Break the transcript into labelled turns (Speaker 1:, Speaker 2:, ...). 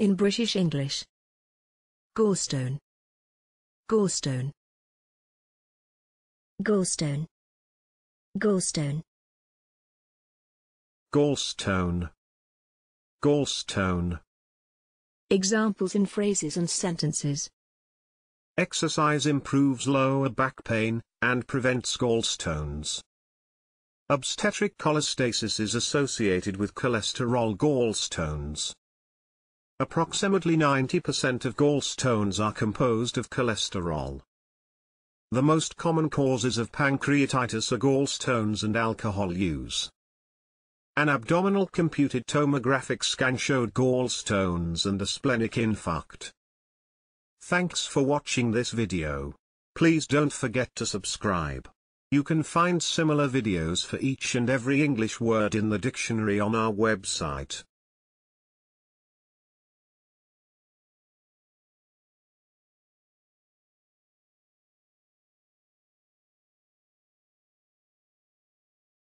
Speaker 1: in British English. Gallstone. Gallstone. Gallstone. Gallstone.
Speaker 2: Gallstone. Gallstone.
Speaker 1: Examples in phrases and sentences.
Speaker 3: Exercise improves lower back pain and prevents gallstones. Obstetric cholestasis is associated with cholesterol gallstones. Approximately 90% of gallstones are composed of cholesterol. The most common causes of pancreatitis are gallstones and alcohol use. An abdominal computed tomographic scan showed gallstones and a splenic infarct. Thanks for watching this video. Please don't forget to subscribe. You can find similar videos for each and every English word in the dictionary on our website.